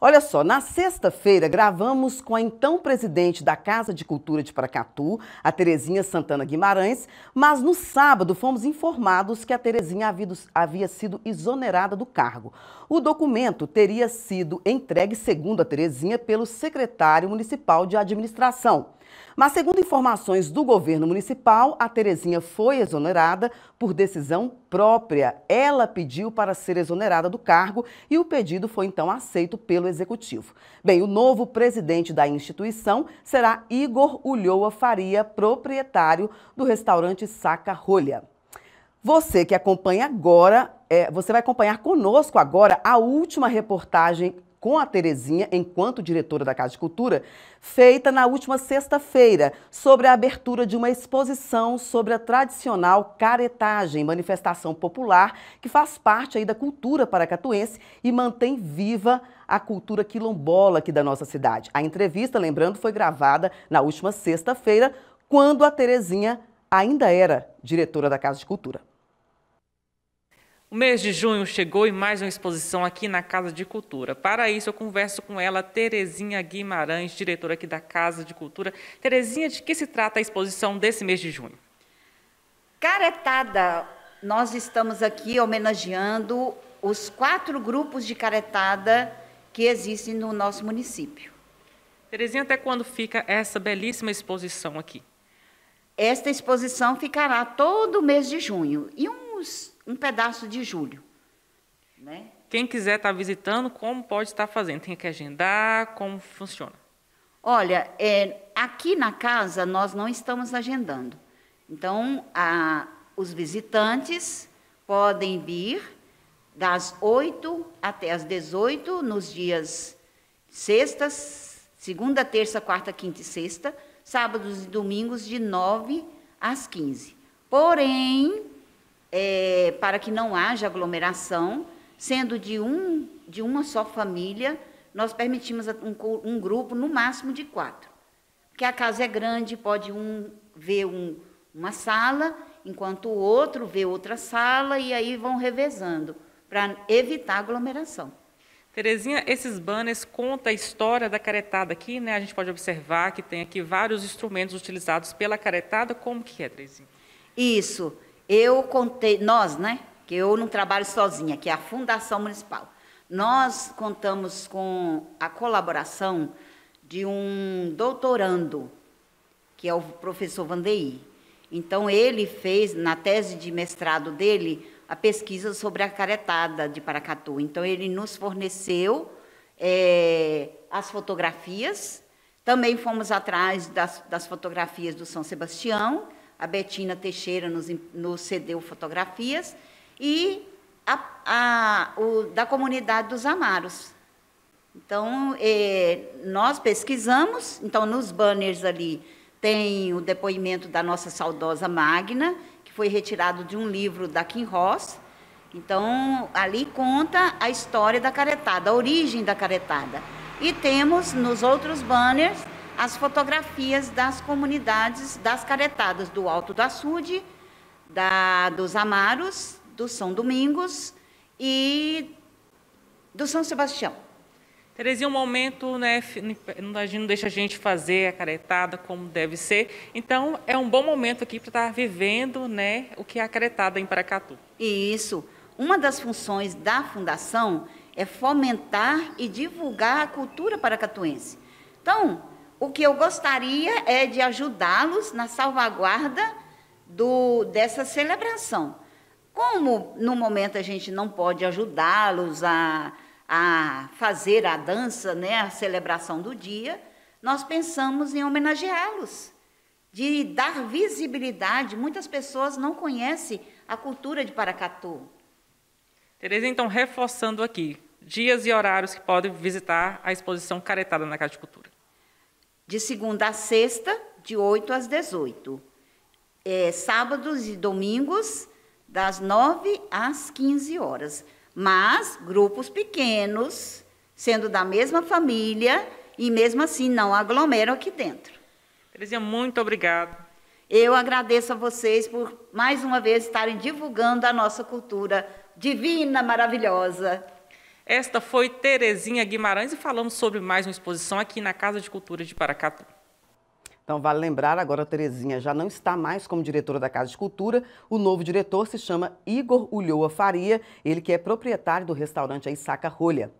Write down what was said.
Olha só, na sexta-feira gravamos com a então presidente da Casa de Cultura de Paracatu, a Terezinha Santana Guimarães, mas no sábado fomos informados que a Terezinha havia sido exonerada do cargo. O documento teria sido entregue, segundo a Terezinha, pelo secretário municipal de administração. Mas, segundo informações do governo municipal, a Terezinha foi exonerada por decisão própria. Ela pediu para ser exonerada do cargo e o pedido foi então aceito pelo executivo. Bem, o novo presidente da instituição será Igor Ulhoa Faria, proprietário do restaurante Saca Rolha. Você que acompanha agora, é, você vai acompanhar conosco agora a última reportagem com a Terezinha enquanto diretora da Casa de Cultura, feita na última sexta-feira, sobre a abertura de uma exposição sobre a tradicional caretagem, manifestação popular que faz parte aí da cultura paracatuense e mantém viva a cultura quilombola aqui da nossa cidade. A entrevista, lembrando, foi gravada na última sexta-feira, quando a Terezinha ainda era diretora da Casa de Cultura. O mês de junho chegou e mais uma exposição aqui na Casa de Cultura. Para isso, eu converso com ela, Terezinha Guimarães, diretora aqui da Casa de Cultura. Terezinha, de que se trata a exposição desse mês de junho? Caretada, nós estamos aqui homenageando os quatro grupos de caretada que existem no nosso município. Terezinha, até quando fica essa belíssima exposição aqui? Esta exposição ficará todo o mês de junho e uns um pedaço de julho. Né? Quem quiser estar tá visitando, como pode estar tá fazendo? Tem que agendar? Como funciona? Olha, é, aqui na casa nós não estamos agendando. Então, a, os visitantes podem vir das 8 até as 18 nos dias sextas, segunda, terça, quarta, quinta e sexta, sábados e domingos de 9 às 15. Porém, é, para que não haja aglomeração, sendo de, um, de uma só família, nós permitimos um, um grupo no máximo de quatro. Porque a casa é grande, pode um ver um, uma sala, enquanto o outro vê outra sala, e aí vão revezando, para evitar aglomeração. Terezinha, esses banners contam a história da caretada aqui, né? A gente pode observar que tem aqui vários instrumentos utilizados pela caretada. Como que é, Terezinha? Isso. Eu contei, nós, né? Que eu não trabalho sozinha, que é a Fundação Municipal. Nós contamos com a colaboração de um doutorando, que é o professor Vandei. Então, ele fez, na tese de mestrado dele, a pesquisa sobre a caretada de Paracatu. Então, ele nos forneceu é, as fotografias, também fomos atrás das, das fotografias do São Sebastião a Betina Teixeira nos, nos cedeu fotografias, e a, a, o, da comunidade dos Amaros. Então, é, nós pesquisamos, então, nos banners ali tem o depoimento da nossa saudosa Magna, que foi retirado de um livro da Kim Ross. Então, ali conta a história da caretada, a origem da caretada. E temos nos outros banners as fotografias das comunidades das caretadas do Alto do Açude, da, dos Amaros, do São Domingos e do São Sebastião. Terezinha, um momento, né, a gente não deixa a gente fazer a caretada como deve ser. Então, é um bom momento aqui para estar tá vivendo né, o que é a caretada em Paracatu. Isso. Uma das funções da Fundação é fomentar e divulgar a cultura paracatuense. Então, o que eu gostaria é de ajudá-los na salvaguarda do, dessa celebração. Como no momento a gente não pode ajudá-los a, a fazer a dança, né, a celebração do dia, nós pensamos em homenageá-los, de dar visibilidade. Muitas pessoas não conhecem a cultura de Paracatu. Tereza, então, reforçando aqui, dias e horários que podem visitar a exposição Caretada na Casa de Cultura de segunda a sexta, de 8 às 18. É, sábados e domingos, das 9 às 15 horas. Mas grupos pequenos, sendo da mesma família, e mesmo assim não aglomeram aqui dentro. Terezinha, muito obrigado. Eu agradeço a vocês por mais uma vez estarem divulgando a nossa cultura divina, maravilhosa. Esta foi Terezinha Guimarães e falamos sobre mais uma exposição aqui na Casa de Cultura de Paracatu. Então, vale lembrar, agora a Terezinha já não está mais como diretora da Casa de Cultura. O novo diretor se chama Igor Ulhoa Faria, ele que é proprietário do restaurante Saca Rolha.